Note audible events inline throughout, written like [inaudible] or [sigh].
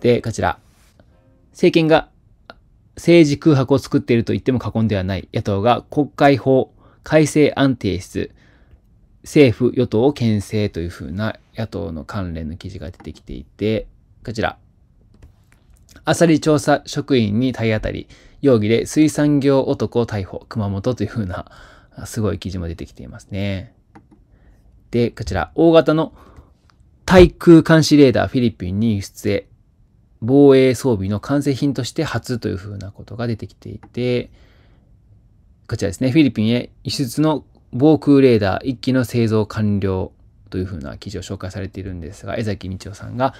で、こちら。政権が政治空白を作っていると言っても過言ではない野党が国会法改正案提出、政府与党を牽制というふうな野党の関連の記事が出てきていて、こちら。あさり調査職員に体当たり、容疑で水産業男を逮捕、熊本というふうな、すごい記事も出てきていますね。で、こちら、大型の対空監視レーダーフィリピンに輸出へ、防衛装備の完成品として初というふうなことが出てきていて、こちらですね、フィリピンへ輸出の防空レーダー1機の製造完了というふうな記事を紹介されているんですが、江崎道夫さんが、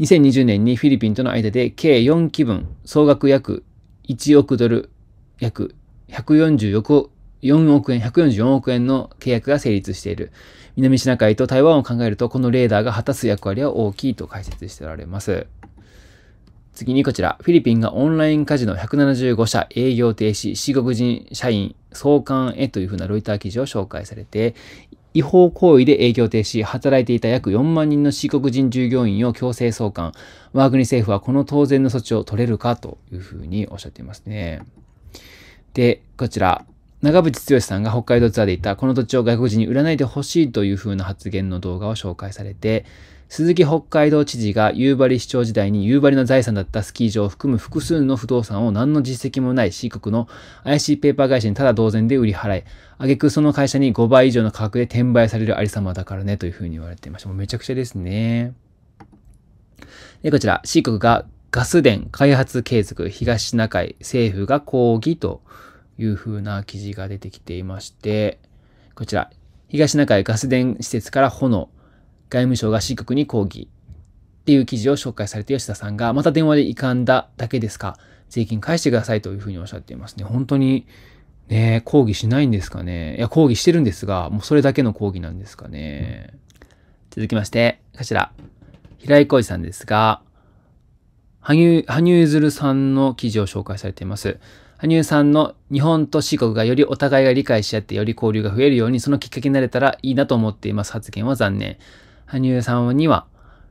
2020年にフィリピンとの間で計4機分、総額約1億ドル、約1 4 4億4億円、144億円の契約が成立している。南シナ海と台湾を考えると、このレーダーが果たす役割は大きいと解説しておられます。次にこちら、フィリピンがオンラインカジノ175社営業停止、四国人社員送還へというふうなロイター記事を紹介されて、違法行為で営業停止、働いていた約4万人の四国人従業員を強制送還、我が国政府はこの当然の措置を取れるかというふうにおっしゃっていますね。で、こちら、長渕剛さんが北海道ツアーでいたこの土地を外国人に売らないでほしいというふうな発言の動画を紹介されて、鈴木北海道知事が夕張市長時代に夕張の財産だったスキー場を含む複数の不動産を何の実績もない C 国の怪しいペーパー会社にただ同然で売り払い、挙句その会社に5倍以上の価格で転売されるありさまだからねというふうに言われていました。もうめちゃくちゃですね。で、こちら C 国がガス田開発継続東シナ海政府が抗議というふうな記事が出てきていまして、こちら東シナ海ガス田施設から炎、外務省が四国に抗議っていう記事を紹介されて吉田さんが、また電話で遺憾だだけですか、税金返してくださいというふうにおっしゃっていますね。本当に、ね、抗議しないんですかね。いや、抗議してるんですが、もうそれだけの抗議なんですかね。続きまして、こちら。平井浩二さんですが、羽生、羽生結弦さんの記事を紹介されています。羽生さんの日本と四国がよりお互いが理解し合ってより交流が増えるようにそのきっかけになれたらいいなと思っています発言は残念。羽生さんには、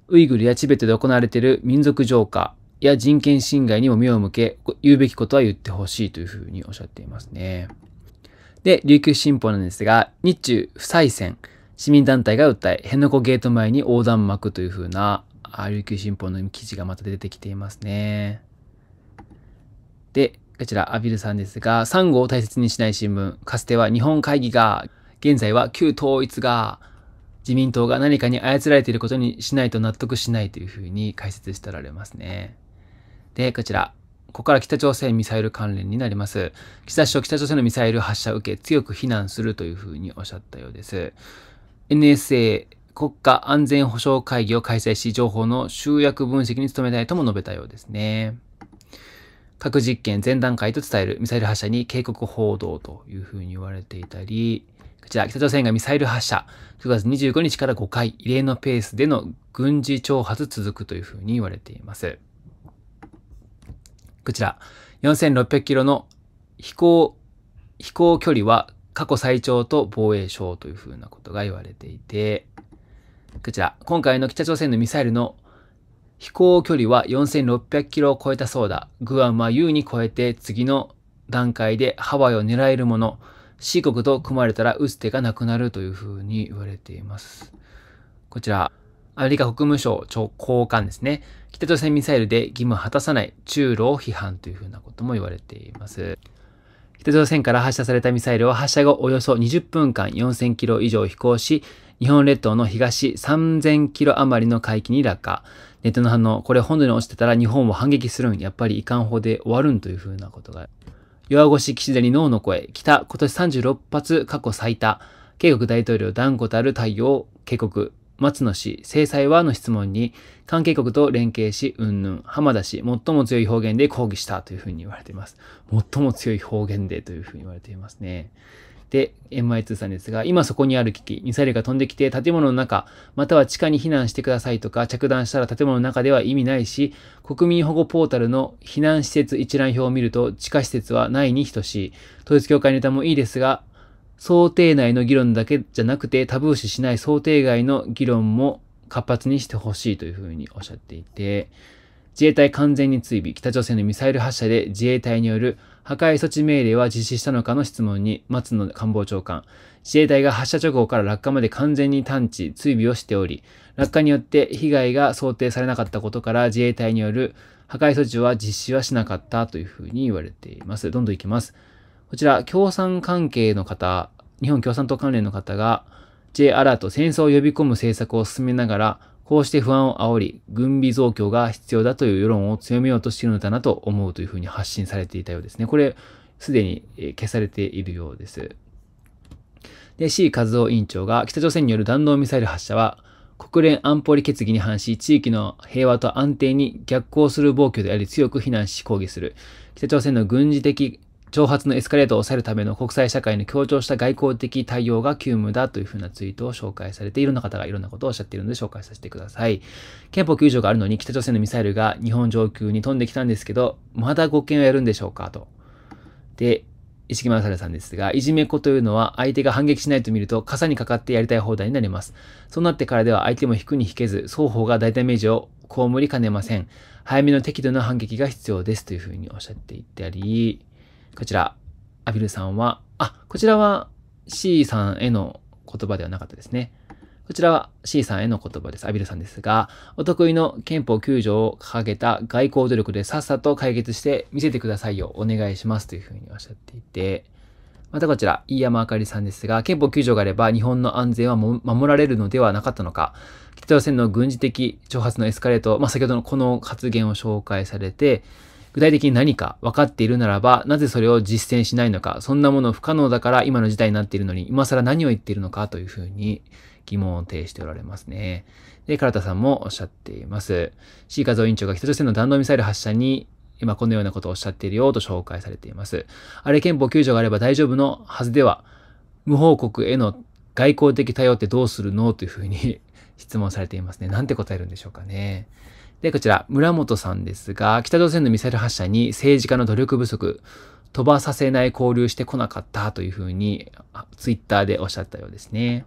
ウイグルやチベットで行われている民族浄化や人権侵害にも目を向け、言うべきことは言ってほしいというふうにおっしゃっていますね。で、琉球新報なんですが、日中不再選、市民団体が訴え、辺野古ゲート前に横断幕というふうな、琉球新報の記事がまた出てきていますね。で、こちら、アビルさんですが、サンゴを大切にしない新聞、かつては日本会議が、現在は旧統一が、自民党が何かに操られていることにしないと納得しないというふうに解説しておられますね。で、こちら。ここから北朝鮮ミサイル関連になります。岸田首相、北朝鮮のミサイル発射を受け、強く非難するというふうにおっしゃったようです。NSA 国家安全保障会議を開催し、情報の集約分析に努めたいとも述べたようですね。核実験前段階と伝えるミサイル発射に警告報道というふうに言われていたり、こちら、北朝鮮がミサイル発射、9月25日から5回、異例のペースでの軍事挑発続くというふうに言われています。こちら、4600キロの飛行、飛行距離は過去最長と防衛省というふうなことが言われていて、こちら、今回の北朝鮮のミサイルの飛行距離は4600キロを超えたそうだ。グアムは優に超えて次の段階でハワイを狙えるもの。四国と組まれたら打つ手がなくなるというふうに言われています。こちら、アメリカ国務省高官ですね。北朝鮮ミサイルで義務果たさない中路を批判というふうなことも言われています。北朝鮮から発射されたミサイルは発射後およそ20分間4000キロ以上飛行し、日本列島の東3000キロ余りの海域に落下。ネットの反応、これ本土に落ちてたら日本を反撃するん、やっぱり遺憾法で終わるんというふうなことが弱腰岸田に脳の声、北、今年36発過去最多、警谷大統領断固たる対応、警告、松野氏、制裁はの質問に、関係国と連携し、うんぬん、浜田氏、最も強い方言で抗議したというふうに言われています。最も強い方言でというふうに言われていますね。で、MI2 さんですが、今そこにある危機、ミサイルが飛んできて建物の中、または地下に避難してくださいとか、着弾したら建物の中では意味ないし、国民保護ポータルの避難施設一覧表を見ると、地下施設はないに等しい。統一協会ネタもいいですが、想定内の議論だけじゃなくて、タブー視しない想定外の議論も活発にしてほしいというふうにおっしゃっていて、自衛隊完全に追尾、北朝鮮のミサイル発射で自衛隊による破壊措置命令は実施したのかの質問に、松野官房長官、自衛隊が発射直後から落下まで完全に探知、追尾をしており、落下によって被害が想定されなかったことから自衛隊による破壊措置は実施はしなかったというふうに言われています。どんどんいきます。こちら、共産関係の方、日本共産党関連の方が、J アラート戦争を呼び込む政策を進めながら、こうして不安を煽り、軍備増強が必要だという世論を強めようとしているのだなと思うというふうに発信されていたようですね。これ、すでに消されているようです。で、C 和夫委員長が、北朝鮮による弾道ミサイル発射は、国連安保理決議に反し、地域の平和と安定に逆行する暴挙であり、強く非難し抗議する。北朝鮮の軍事的挑発のエスカレートを抑えるための国際社会の強調した外交的対応が急務だというふうなツイートを紹介されて、いろんな方がいろんなことをおっしゃっているので紹介させてください。憲法9条があるのに北朝鮮のミサイルが日本上空に飛んできたんですけど、まだ誤件をやるんでしょうかと。で、石木正ささんですが、いじめっ子というのは相手が反撃しないと見ると、傘にかかってやりたい放題になります。そうなってからでは相手も引くに引けず、双方が大ダメージを被りかねません。早めの適度な反撃が必要ですというふうにおっしゃっていたり、こちら、アビルさんは、あ、こちらは C さんへの言葉ではなかったですね。こちらは C さんへの言葉です。アビルさんですが、お得意の憲法9条を掲げた外交努力でさっさと解決して見せてくださいよ。お願いします。というふうにおっしゃっていて、またこちら、飯山あかりさんですが、憲法9条があれば日本の安全は守られるのではなかったのか、北朝鮮の軍事的挑発のエスカレート、まあ、先ほどのこの発言を紹介されて、具体的に何か分かっているならば、なぜそれを実践しないのか、そんなもの不可能だから今の事態になっているのに、今更何を言っているのかというふうに疑問を呈しておられますね。で、唐田さんもおっしゃっています。ー和夫委員長が北朝鮮の弾道ミサイル発射に今このようなことをおっしゃっているよと紹介されています。あれ憲法9条があれば大丈夫のはずでは、無報告への外交的対応ってどうするのというふうに [laughs] 質問されていますね。なんて答えるんでしょうかね。で、こちら、村本さんですが、北朝鮮のミサイル発射に政治家の努力不足、飛ばさせない交流してこなかったというふうに、ツイッターでおっしゃったようですね。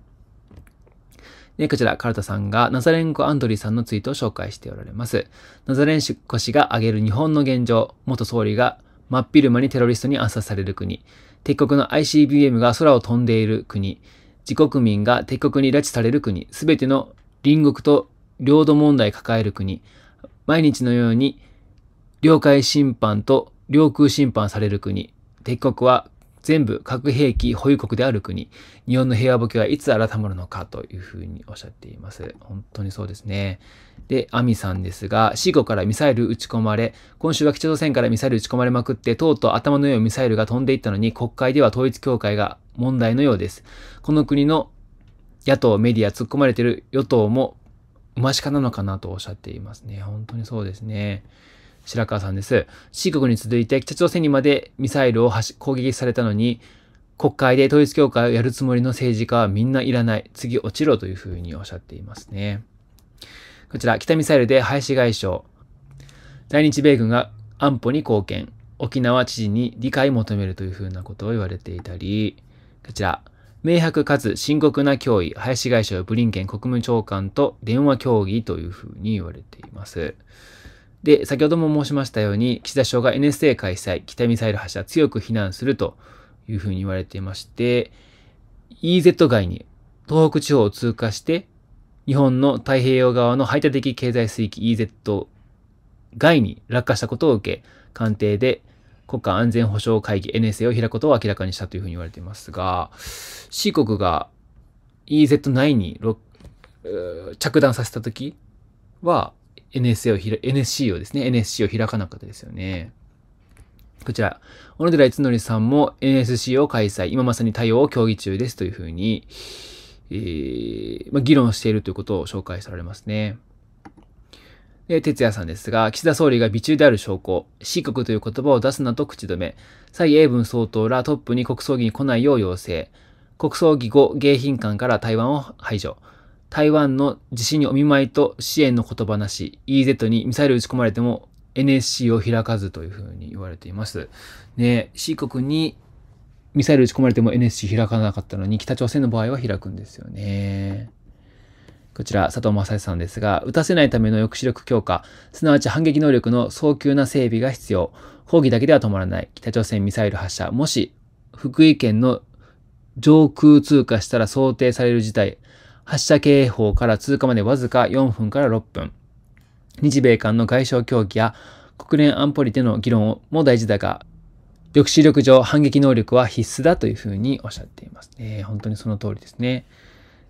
で、こちら、カルタさんが、ナザレンコ・アンドリーさんのツイートを紹介しておられます。ナザレンコ氏が挙げる日本の現状、元総理が真っ昼間にテロリストに暗殺される国、敵国の ICBM が空を飛んでいる国、自国民が敵国に拉致される国、すべての隣国と領土問題抱える国、毎日のように領海侵犯と領空侵犯される国、敵国は全部核兵器保有国である国、日本の平和ボケはいつ改まるのかというふうにおっしゃっています。本当にそうですね。で、アミさんですが、死後からミサイル撃ち込まれ、今週は北朝鮮からミサイル撃ち込まれまくって、とうとう頭のようミサイルが飛んでいったのに、国会では統一協会が問題のようです。この国の野党、メディア、突っ込まれている与党もしかなのかなとおっしゃっていますね。本当にそうですね。白川さんです。四国に続いて北朝鮮にまでミサイルを攻撃されたのに、国会で統一協会をやるつもりの政治家はみんないらない。次落ちろというふうにおっしゃっていますね。こちら、北ミサイルで林外相。在日米軍が安保に貢献。沖縄知事に理解求めるというふうなことを言われていたり、こちら、明白かつ深刻な脅威、林外相、ブリンケン国務長官と電話協議というふうに言われています。で、先ほども申しましたように、岸田首相が NSA 開催、北ミサイル発射強く非難するというふうに言われていまして、EZ 外に東北地方を通過して、日本の太平洋側の排他的経済水域 EZ 外に落下したことを受け、官邸で国家安全保障会議 NSA を開くことを明らかにしたというふうに言われていますが、C 国が EZ9 に着弾させたときは NSA をひら、NSC をですね、NSC を開かなかったですよね。こちら、小野寺の則さんも NSC を開催、今まさに対応を協議中ですというふうに、えー、まあ、議論しているということを紹介されますね。え哲也さんですが、岸田総理が微中である証拠、四国という言葉を出すなと口止め、蔡英文総統らトップに国葬儀に来ないよう要請、国葬儀後、迎賓館から台湾を排除、台湾の地震にお見舞いと支援の言葉なし、EZ にミサイル撃ち込まれても NSC を開かずというふうに言われています。ね、四国にミサイル撃ち込まれても NSC 開かなかったのに、北朝鮮の場合は開くんですよね。こちら、佐藤正さんですが、打たせないための抑止力強化、すなわち反撃能力の早急な整備が必要。抗議だけでは止まらない。北朝鮮ミサイル発射、もし福井県の上空通過したら想定される事態。発射警報から通過までわずか4分から6分。日米間の外相協議や国連安保理での議論も大事だが、抑止力上反撃能力は必須だというふうにおっしゃっています本当にその通りですね。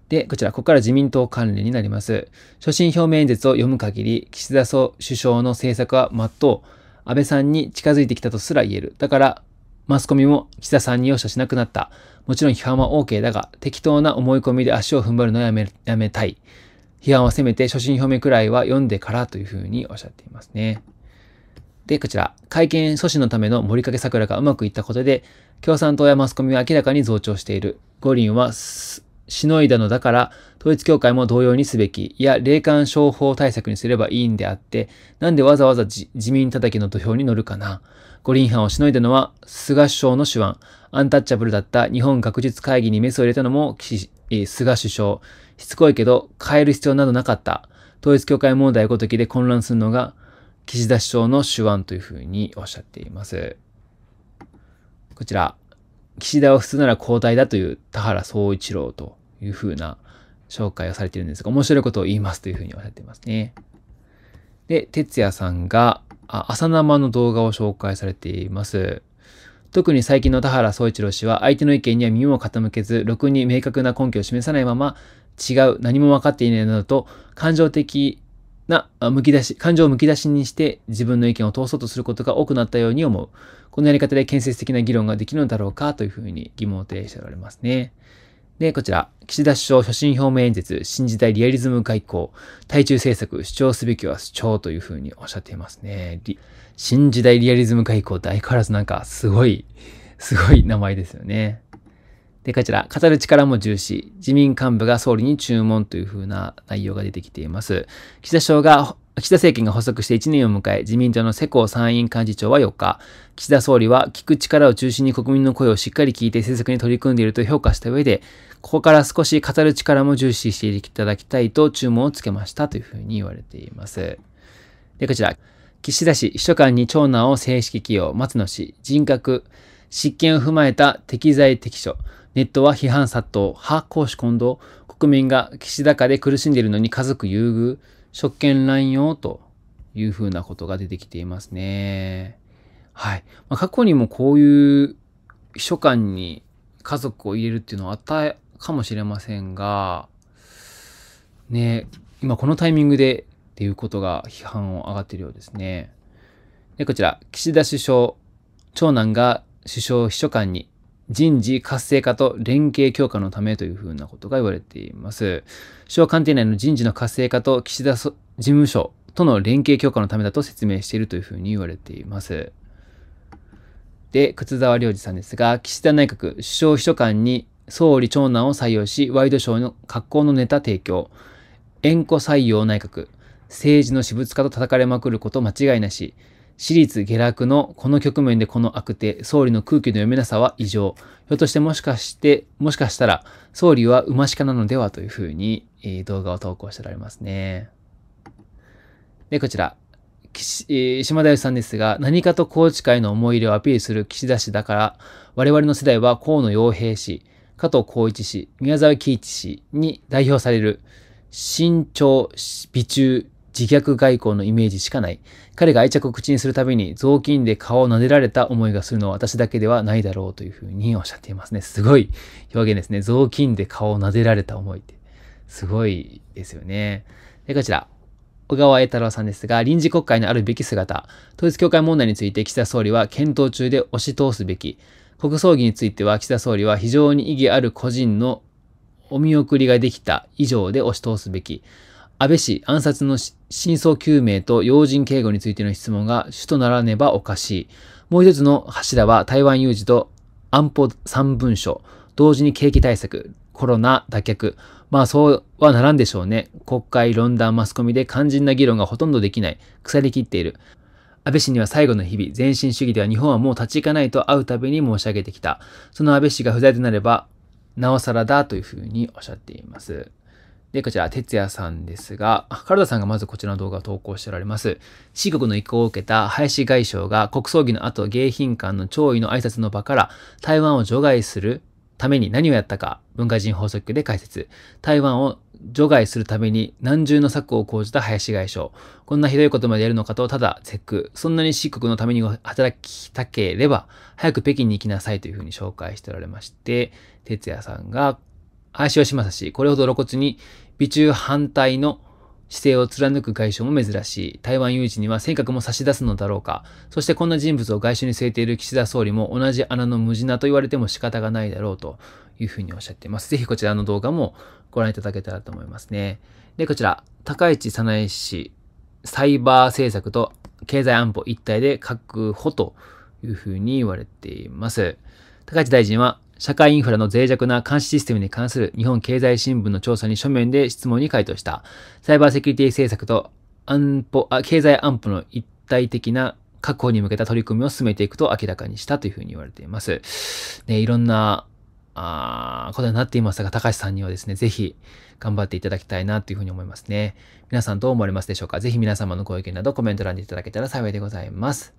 で、こちら、ここから自民党関連になります。所信表明演説を読む限り、岸田総首相の政策はまっとう、安倍さんに近づいてきたとすら言える。だから、マスコミも岸田さんに容赦しなくなった。もちろん批判は OK だが、適当な思い込みで足を踏ん張るのはやめ、やめたい。批判はせめて所信表明くらいは読んでからというふうにおっしゃっていますね。で、こちら、会見阻止のための森掛桜がうまくいったことで、共産党やマスコミは明らかに増長している。五輪は、しのいだのだから、統一教会も同様にすべき、いや、霊感商法対策にすればいいんであって、なんでわざわざ自民叩きの土俵に乗るかな。五輪班をしのいだのは、菅首相の手腕。アンタッチャブルだった日本学術会議にメスを入れたのも、菅首相。しつこいけど、変える必要などなかった。統一教会問題ごときで混乱するのが、岸田首相の手腕というふうにおっしゃっています。こちら、岸田は普通なら交代だという田原総一郎と、いうふうな紹介をされているんですが、面白いことを言いますというふうにおっしゃっていますね。で、哲也さんがあ、朝生の動画を紹介されています。特に最近の田原総一郎氏は相手の意見には耳も傾けず、ろくに明確な根拠を示さないまま、違う、何も分かっていないなどと、感情的な、むき出し、感情をむき出しにして自分の意見を通そうとすることが多くなったように思う。このやり方で建設的な議論ができるのだろうかというふうに疑問を呈しておられますね。で、こちら、岸田首相所信表明演説、新時代リアリズム外交、対中政策、主張すべきは主張というふうにおっしゃっていますね。新時代リアリズム外交相変わらずなんかすごい、すごい名前ですよね。で、こちら、語る力も重視、自民幹部が総理に注文というふうな内容が出てきています。岸田首相が岸田政権が発足して1年を迎え、自民党の世耕参院幹事長は4日、岸田総理は聞く力を中心に国民の声をしっかり聞いて政策に取り組んでいると評価した上で、ここから少し語る力も重視していただきたいと注文をつけましたというふうに言われています。で、こちら、岸田氏、秘書官に長男を正式起用、松野氏、人格、執権を踏まえた適材適所、ネットは批判殺到、派公私混同、国民が岸田家で苦しんでいるのに家族優遇、職権乱用というふうなことが出てきていますね。はい。まあ、過去にもこういう秘書官に家族を入れるっていうのはあったかもしれませんが、ね、今このタイミングでっていうことが批判を上がっているようですね。で、こちら、岸田首相、長男が首相秘書官に、人事活性化と連携強化のためというふうなことが言われています。首相官邸内の人事の活性化と岸田事務所との連携強化のためだと説明しているというふうに言われています。で、靴沢良二さんですが、岸田内閣首相秘書官に総理長男を採用し、ワイドショーの格好のネタ提供、縁故採用内閣、政治の私物化と叩かれまくること間違いなし、私立下落のこの局面でこの悪手、総理の空気の読めなさは異常。ひょっとしてもしかして、もしかしたら総理は馬鹿なのではというふうに、えー、動画を投稿しておられますね。で、こちら。岸、えー、島田由さんですが、何かと宏池会の思い入れをアピールする岸田氏だから、我々の世代は河野洋平氏、加藤浩一氏、宮沢喜一氏に代表される、身長、美中、自虐外交のイメージしかない。彼が愛着を口にするたびに雑巾で顔を撫でられた思いがするのは私だけではないだろうというふうにおっしゃっていますね。すごい表現ですね。雑巾で顔を撫でられた思いって。すごいですよね。で、こちら。小川栄太郎さんですが、臨時国会のあるべき姿、統一協会問題について岸田総理は検討中で押し通すべき、国葬儀については岸田総理は非常に意義ある個人のお見送りができた以上で押し通すべき、安倍氏暗殺の真相究明と要人警護についての質問が主とならねばおかしい。もう一つの柱は台湾有事と安保3文書、同時に景気対策、コロナ脱却。まあそうはならんでしょうね。国会、論壇、マスコミで肝心な議論がほとんどできない。腐りきっている。安倍氏には最後の日々、前進主義では日本はもう立ち行かないと会うたびに申し上げてきた。その安倍氏が不在となれば、なおさらだというふうにおっしゃっています。で、こちら、哲也さんですが、原田さんがまずこちらの動画を投稿しておられます。四国の意向を受けた林外相が国葬儀の後、迎賓館の弔意の挨拶の場から台湾を除外するために何をやったか、文化人法則で解説。台湾を除外するために何重の策を講じた林外相。こんなひどいことまでやるのかと、ただ、チェック。そんなに四国のために働きたければ、早く北京に行きなさいというふうに紹介しておられまして、哲也さんがしま正し、これほど露骨に美中反対の姿勢を貫く外相も珍しい。台湾有事には尖閣も差し出すのだろうか。そしてこんな人物を外相に据えている岸田総理も同じ穴の無事なと言われても仕方がないだろうというふうにおっしゃっています。ぜひこちらの動画もご覧いただけたらと思いますね。で、こちら、高市早苗氏、サイバー政策と経済安保一体で確保というふうに言われています。高市大臣は社会インフラの脆弱な監視システムに関する日本経済新聞の調査に書面で質問に回答した。サイバーセキュリティ政策と安保あ経済安保の一体的な確保に向けた取り組みを進めていくと明らかにしたというふうに言われています。ね、いろんなあことになっていますが、高橋さんにはですね、ぜひ頑張っていただきたいなというふうに思いますね。皆さんどう思われますでしょうかぜひ皆様のご意見などコメント欄でいただけたら幸いでございます。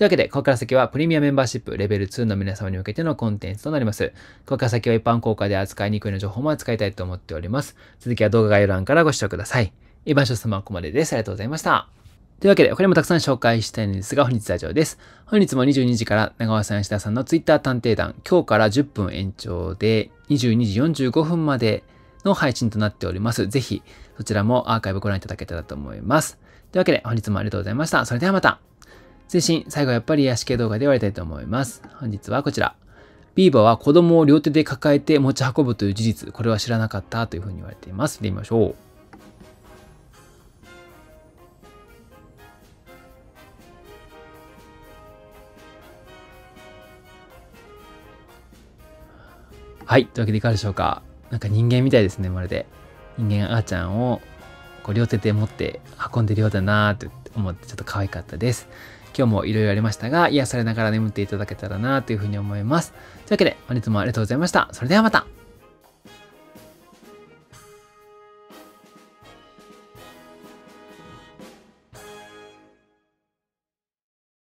というわけで、ここから先はプレミアメンバーシップレベル2の皆様に向けてのコンテンツとなります。ここから先は一般公開で扱いにくいの情報も扱いたいと思っております。続きは動画概要欄からご視聴ください。イバ所様はここまでです。ありがとうございました。というわけで、これもたくさん紹介したいんですが、本日は以上です。本日も22時から長尾さん、吉田さんの Twitter 探偵団、今日から10分延長で、22時45分までの配信となっております。ぜひ、そちらもアーカイブご覧いただけたらと思います。というわけで、本日もありがとうございました。それではまた。推進、最後はやっぱり屋敷動画で終わりたいと思います。本日はこちら。ビーバーは子供を両手で抱えて持ち運ぶという事実、これは知らなかったというふうに言われています。見てみましょう。はい。というわけでいかがでしょうか。なんか人間みたいですね、まるで。人間赤ちゃんをこう両手で持って運んでるようだなと思ってちょっと可愛かったです。今日もいろいろありましたが、癒されながら眠っていただけたらなというふうに思います。というわけで、本日もありがとうございました。それではまた